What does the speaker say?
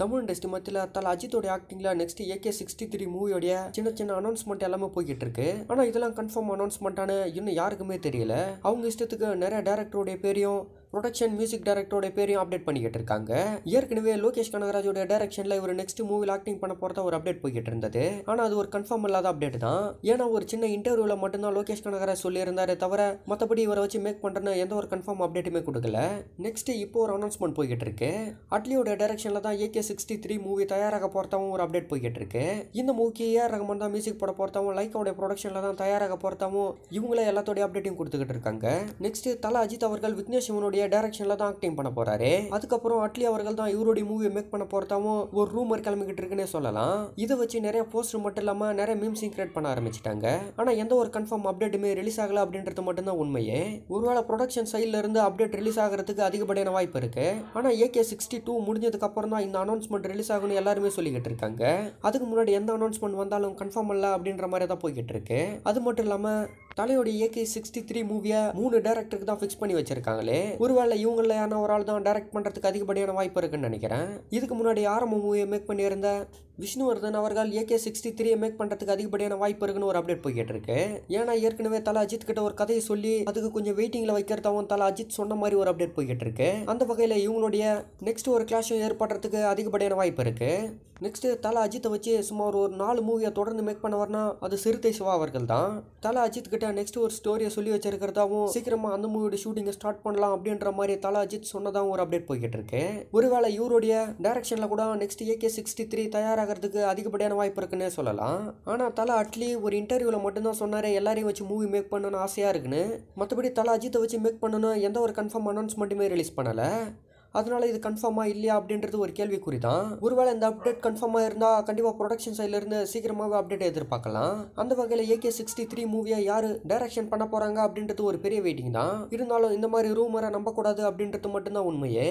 Tamil industry மத்தியில் தல அஜித்தோட ஆக்டிங்ல நெக்ஸ்ட் ஏகே சிக்ஸ்டி த்ரீ மூவியோடைய சின்ன சின்ன அனௌன்ஸ்மெண்ட் எல்லாமே போய்கிட்டு இருக்கு ஆனால் இதெல்லாம் கன்ஃபார்ம் அனௌன்ஸ்மெண்ட்டானு இன்னும் யாருக்குமே தெரியல அவங்க இஷ்டத்துக்கு நிறைய டேரக்டருடைய பேரையும் ப்ரொடக்ஷன் மியூசிக் டேரக்டரோட பேரையும் அப்டேட் பண்ணிக்கிட்டு இருக்காங்க ஏற்கனவே லோகேஷ் கனகராஜோட டேரக்ஷனில் இவர் நெக்ஸ்ட் மூவியில் ஆக்டிங் பண்ண போகிறத ஒரு அப்டேட் போய்கிட்டு இருந்தது ஆனால் அது ஒரு கன்ஃபார்ம் இல்லாத அப்டேட் தான் ஏன்னா ஒரு சின்ன இன்டர்வியூவில் மட்டும்தான் லோகேஷ் கனகராஜ் சொல்லியிருந்தாரு தவிர மற்றபடி இவரை வச்சு மேக் பண்ணுறேன்னு எந்த ஒரு கன்ஃபார்ம் அப்டேட்டுமே கொடுக்கல நெக்ஸ்ட் இப்போ ஒரு அனௌன்ஸ்மெண்ட் போய்கிட்டு இருக்கு அட்லியோட டைரக்ஷனில் தான் ஏகே சிக்ஸ்டி த்ரீ மூவி தயாராக போகிறதாவும் ஒரு அப்டேட் போய்கிட்டு இருக்கு இந்த மூவிக்கு ஏஆர் ரகமான் தான் மியூசிக் போட போகிறதாவும் லைக்காவோட ப்ரொடக்ஷனில் தான் தயாராக போகிறதாவும் இவங்களே எல்லாத்தோடைய அப்டேட்டையும் கொடுத்துக்கிட்டு இருக்காங்க நெக்ஸ்ட் தலா அஜித் அவர்கள் விக்னேஷ் சிவனுடைய அவருடைய டைரக்ஷன்ல தான் ஆக்டிங் பண்ண போறாரு அதுக்கப்புறம் அட்லி அவர்கள் தான் இவருடைய மூவியை மேக் பண்ண போகிறதாவும் ஒரு ரூமர் கிளம்பிக்கிட்டு இருக்குன்னே சொல்லலாம் இதை வச்சு நிறைய போஸ்டர் மட்டும் இல்லாமல் நிறைய மீம்ஸையும் கிரியேட் பண்ண ஆரம்பிச்சிட்டாங்க ஆனால் எந்த ஒரு கன்ஃபார்ம் அப்டேட்டுமே ரிலீஸ் ஆகலை அப்படின்றது மட்டும்தான் உண்மையே ஒருவேளை ப்ரொடக்ஷன் சைடில் இருந்து அப்டேட் ரிலீஸ் ஆகிறதுக்கு அதிகப்படியான வாய்ப்பு இருக்குது ஆனால் ஏகே சிக்ஸ்டி டூ முடிஞ்சதுக்கு அப்புறம் தான் இந்த அனௌன்ஸ்மெண்ட் ரிலீஸ் ஆகும்னு எல்லாருமே சொல்லிக்கிட்டு இருக்காங்க அதுக்கு முன்னாடி எந்த அனௌன்ஸ்மெண்ட் வந்தாலும் கன்ஃபார்ம் இல்ல அப்படின்ற மாதிரி தான் போய்கிட்டு இருக்கு அது மட்டும் இல்லாமல் தலையோட ஏகே சிக்ஸ்டி த்ரீ மூவியை மூணு டேரக்டருக்கு தான் ஃபிக்ஸ் பண்ணி வச்சிருக்காங்களே ஒருவேளை இவங்கள யாரா ஒரு ஆள் தான் டேரக்ட் பண்ணுறதுக்கு அதிகப்படியான வாய்ப்பு இருக்குன்னு நினைக்கிறேன் இதுக்கு முன்னாடி ஆரம்ப மூவியை மேக் பண்ணியிருந்த விஷ்ணுவர்தன் அவர்கள் ஏகே சிக்ஸ்டி த்ரீயை மேக் பண்ணுறதுக்கு அதிகப்படியான வாய்ப்பு இருக்குன்னு ஒரு அப்டேட் போய்கிட்டு இருக்கு ஏன்னா ஏற்கனவே தலை அஜித் கிட்ட ஒரு கதையை சொல்லி அதுக்கு கொஞ்சம் வெயிட்டிங்கில் வைக்கிறதாவும் தலை அஜித் சொன்ன மாதிரி ஒரு அப்டேட் போய்கிட்டு இருக்கு அந்த வகையில் இவங்களுடைய நெக்ஸ்ட் ஒரு கிளாஷும் ஏற்படுறதுக்கு அதிகப்படியான வாய்ப்பு இருக்கு நெக்ஸ்ட் தலை அஜித்தை வச்சு சுமார் ஒரு நாலு மூவியை தொடர்ந்து மேக் பண்ணவர்னா அது சிறுத்தை சிவா அவர்கள் தான் தலை அஜித் கிட்ட நெக்ஸ்ட் ஒரு ஸ்டோரியை சொல்லி வச்சிருக்கிறதாவும் சீக்கிரமாக அந்த மூவியோட ஷூட்டிங்கை ஸ்டார்ட் பண்ணலாம் அப்படின்ற மாதிரி தலை அஜித் சொன்னதாகவும் ஒரு அப்டேட் போய்கிட்டு இருக்கு ஒருவேளை இவருடைய டைரக்ஷனில் கூட நெக்ஸ்ட் ஏகே சிக்ஸ்டி த்ரீ தயாராக ஆகிறதுக்கு அதிகப்படியான வாய்ப்பு இருக்குன்னே சொல்லலாம் ஆனால் தலை அட்லி ஒரு இன்டர்வியூவில் மட்டும்தான் சொன்னார் எல்லாரையும் வச்சு மூவி மேக் பண்ணணும்னு ஆசையாக இருக்குன்னு மற்றபடி தலை அஜித்தை வச்சு மேக் பண்ணணும் எந்த ஒரு கன்ஃபார்ம் அனௌன்ஸ்மெண்ட்டுமே ரிலீஸ் பண்ணலை அதனால் இது கன்ஃபார்மாக இல்லையா அப்படின்றது ஒரு கேள்விக்குறி தான் ஒருவேளை இந்த அப்டேட் கன்ஃபார்மாக இருந்தால் கண்டிப்பாக ப்ரொடக்ஷன் சைட்லேருந்து சீக்கிரமாகவே அப்டேட் எதிர்பார்க்கலாம் அந்த வகையில் ஏகே சிக்ஸ்டி த்ரீ மூவியை யார் டைரக்ஷன் பண்ண போகிறாங்க அப்படின்றது ஒரு பெரிய வெயிட்டிங் தான் இருந்தாலும் இந்த மாதிரி ரூமரை நம்பக்கூடாது அப்படின்றது மட்டும்தான் உண்மையே